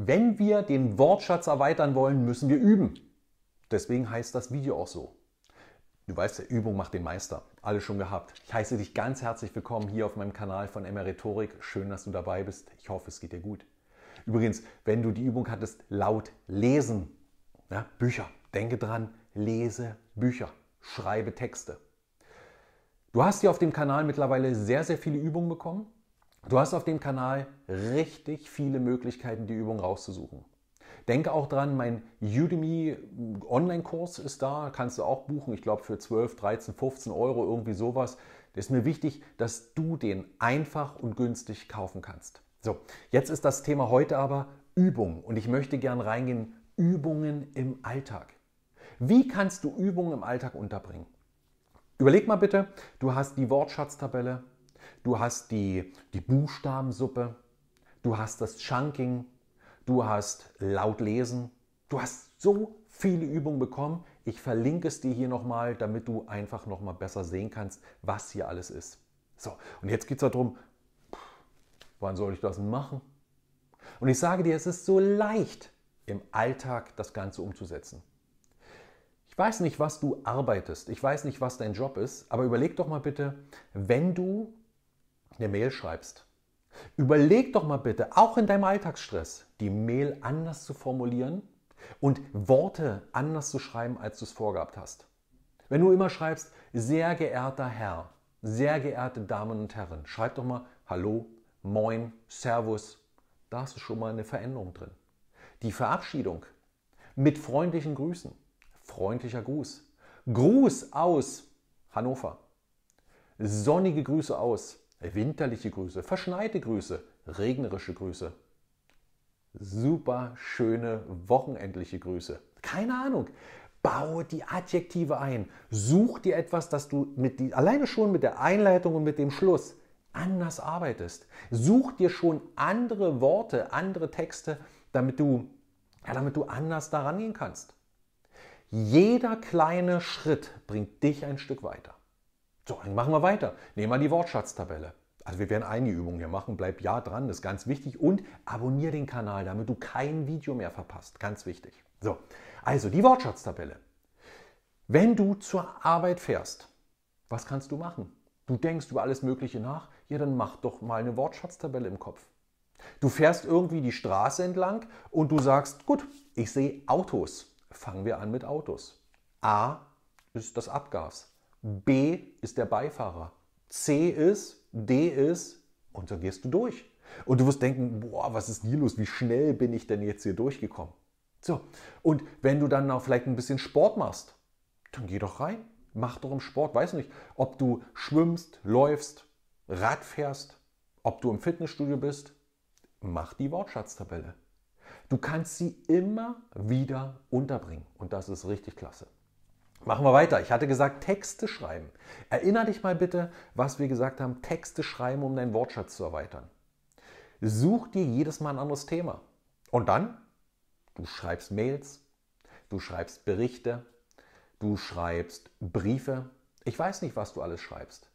Wenn wir den Wortschatz erweitern wollen, müssen wir üben. Deswegen heißt das Video auch so. Du weißt ja, Übung macht den Meister. Alles schon gehabt. Ich heiße dich ganz herzlich willkommen hier auf meinem Kanal von MR Rhetorik. Schön, dass du dabei bist. Ich hoffe, es geht dir gut. Übrigens, wenn du die Übung hattest, laut lesen. Ja, Bücher. Denke dran, lese Bücher. Schreibe Texte. Du hast hier auf dem Kanal mittlerweile sehr, sehr viele Übungen bekommen. Du hast auf dem Kanal richtig viele Möglichkeiten, die Übung rauszusuchen. Denke auch dran, mein Udemy äh, Online-Kurs ist da, kannst du auch buchen, ich glaube für 12, 13, 15 Euro, irgendwie sowas. Das ist mir wichtig, dass du den einfach und günstig kaufen kannst. So, jetzt ist das Thema heute aber Übung und ich möchte gern reingehen, Übungen im Alltag. Wie kannst du Übungen im Alltag unterbringen? Überleg mal bitte, du hast die Wortschatztabelle, Du hast die, die Buchstabensuppe, du hast das Chunking, du hast laut lesen, du hast so viele Übungen bekommen. Ich verlinke es dir hier nochmal, damit du einfach nochmal besser sehen kannst, was hier alles ist. So, und jetzt geht es darum, wann soll ich das machen? Und ich sage dir, es ist so leicht, im Alltag das Ganze umzusetzen. Ich weiß nicht, was du arbeitest, ich weiß nicht, was dein Job ist, aber überleg doch mal bitte, wenn du eine Mail schreibst. Überleg doch mal bitte, auch in deinem Alltagsstress, die Mail anders zu formulieren und Worte anders zu schreiben, als du es vorgehabt hast. Wenn du immer schreibst, sehr geehrter Herr, sehr geehrte Damen und Herren, schreib doch mal Hallo, Moin, Servus. Da hast du schon mal eine Veränderung drin. Die Verabschiedung mit freundlichen Grüßen. Freundlicher Gruß. Gruß aus Hannover. Sonnige Grüße aus winterliche Grüße, verschneite Grüße, regnerische Grüße, super schöne wochenendliche Grüße. Keine Ahnung. Baue die Adjektive ein. Such dir etwas, dass du mit die, alleine schon mit der Einleitung und mit dem Schluss anders arbeitest. Such dir schon andere Worte, andere Texte, damit du, ja, damit du anders daran gehen kannst. Jeder kleine Schritt bringt dich ein Stück weiter. So, dann machen wir weiter. Nehmen wir die Wortschatztabelle. Also wir werden einige Übungen hier machen. Bleib ja dran, das ist ganz wichtig. Und abonniere den Kanal, damit du kein Video mehr verpasst. Ganz wichtig. So, also die Wortschatztabelle. Wenn du zur Arbeit fährst, was kannst du machen? Du denkst über alles Mögliche nach. Ja, dann mach doch mal eine Wortschatztabelle im Kopf. Du fährst irgendwie die Straße entlang und du sagst, gut, ich sehe Autos. Fangen wir an mit Autos. A ist das Abgas. B ist der Beifahrer. C ist, D ist und so gehst du durch. Und du wirst denken, boah, was ist hier los? Wie schnell bin ich denn jetzt hier durchgekommen? So, und wenn du dann auch vielleicht ein bisschen Sport machst, dann geh doch rein. Mach doch im Sport, weiß nicht, ob du schwimmst, läufst, Rad fährst, ob du im Fitnessstudio bist, mach die Wortschatztabelle. Du kannst sie immer wieder unterbringen und das ist richtig klasse. Machen wir weiter. Ich hatte gesagt, Texte schreiben. Erinner dich mal bitte, was wir gesagt haben, Texte schreiben, um deinen Wortschatz zu erweitern. Such dir jedes Mal ein anderes Thema. Und dann, du schreibst Mails, du schreibst Berichte, du schreibst Briefe. Ich weiß nicht, was du alles schreibst.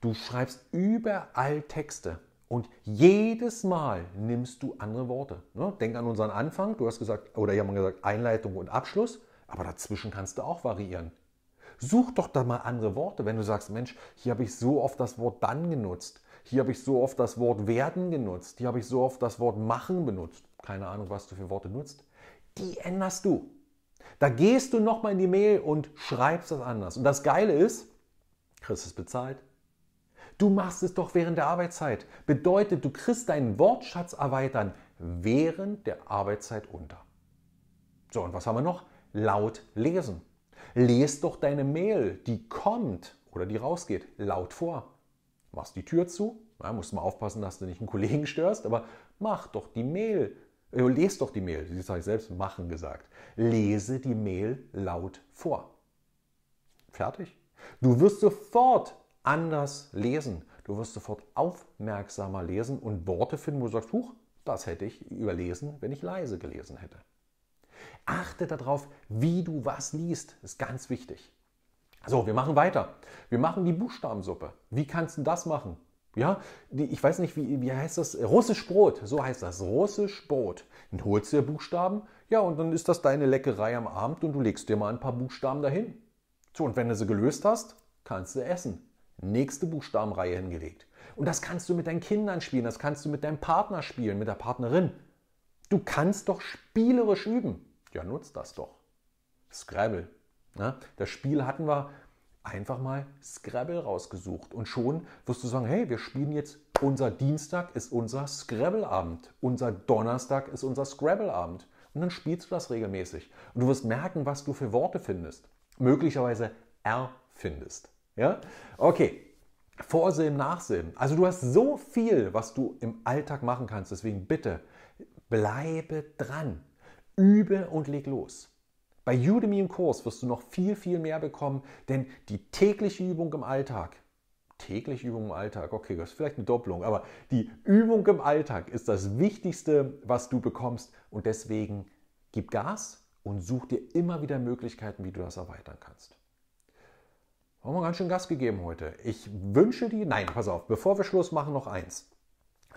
Du schreibst überall Texte. Und jedes Mal nimmst du andere Worte. Ne? Denk an unseren Anfang. Du hast gesagt, oder hier haben wir gesagt, Einleitung und Abschluss. Aber dazwischen kannst du auch variieren. Such doch da mal andere Worte, wenn du sagst, Mensch, hier habe ich so oft das Wort dann genutzt. Hier habe ich so oft das Wort werden genutzt. Hier habe ich so oft das Wort machen benutzt. Keine Ahnung, was du für Worte nutzt. Die änderst du. Da gehst du nochmal in die Mail und schreibst das anders. Und das Geile ist, kriegst es bezahlt. Du machst es doch während der Arbeitszeit. Bedeutet, du kriegst deinen Wortschatz erweitern während der Arbeitszeit unter. So, und was haben wir noch? laut lesen. Lies doch deine Mail, die kommt oder die rausgeht, laut vor. Machst die Tür zu, ja, musst mal aufpassen, dass du nicht einen Kollegen störst, aber mach doch die Mail, äh, lese doch die Mail, das habe ich selbst machen gesagt. Lese die Mail laut vor. Fertig. Du wirst sofort anders lesen. Du wirst sofort aufmerksamer lesen und Worte finden, wo du sagst, huch, das hätte ich überlesen, wenn ich leise gelesen hätte. Achte darauf, wie du was liest. Das ist ganz wichtig. So, wir machen weiter. Wir machen die Buchstabensuppe. Wie kannst du das machen? Ja, die, ich weiß nicht, wie, wie heißt das? Russisch Brot, so heißt das. Russisch Brot. Dann holst du dir Buchstaben, ja, und dann ist das deine Leckerei am Abend und du legst dir mal ein paar Buchstaben dahin. So, und wenn du sie gelöst hast, kannst du essen. Nächste Buchstabenreihe hingelegt. Und das kannst du mit deinen Kindern spielen, das kannst du mit deinem Partner spielen, mit der Partnerin. Du kannst doch spielerisch üben ja, nutzt das doch. Scrabble. Ja, ne? das Spiel hatten wir einfach mal Scrabble rausgesucht. Und schon wirst du sagen, hey, wir spielen jetzt, unser Dienstag ist unser Scrabble-Abend. Unser Donnerstag ist unser Scrabble-Abend. Und dann spielst du das regelmäßig. Und du wirst merken, was du für Worte findest. Möglicherweise erfindest. Ja? Okay. Vorsilben, Nachsilben. Also du hast so viel, was du im Alltag machen kannst. Deswegen bitte, bleibe dran übe und leg los. Bei Udemy im Kurs wirst du noch viel, viel mehr bekommen, denn die tägliche Übung im Alltag, tägliche Übung im Alltag, okay, das ist vielleicht eine Doppelung, aber die Übung im Alltag ist das Wichtigste, was du bekommst und deswegen gib Gas und such dir immer wieder Möglichkeiten, wie du das erweitern kannst. Haben wir ganz schön Gas gegeben heute. Ich wünsche dir, nein, pass auf, bevor wir Schluss machen, noch eins.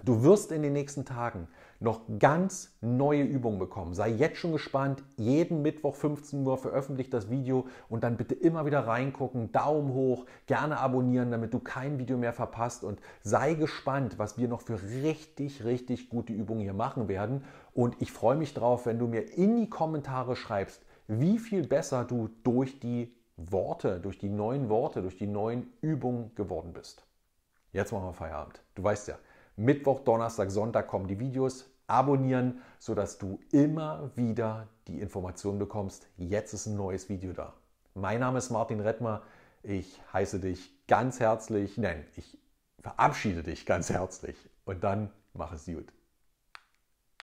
Du wirst in den nächsten Tagen noch ganz neue Übungen bekommen. Sei jetzt schon gespannt. Jeden Mittwoch 15 Uhr veröffentlicht das Video und dann bitte immer wieder reingucken, Daumen hoch, gerne abonnieren, damit du kein Video mehr verpasst und sei gespannt, was wir noch für richtig, richtig gute Übungen hier machen werden. Und ich freue mich drauf, wenn du mir in die Kommentare schreibst, wie viel besser du durch die Worte, durch die neuen Worte, durch die neuen Übungen geworden bist. Jetzt machen wir Feierabend. Du weißt ja, Mittwoch, Donnerstag, Sonntag kommen die Videos. Abonnieren, sodass du immer wieder die Information bekommst, jetzt ist ein neues Video da. Mein Name ist Martin Rettmer. Ich heiße dich ganz herzlich, nein, ich verabschiede dich ganz herzlich und dann mach es gut.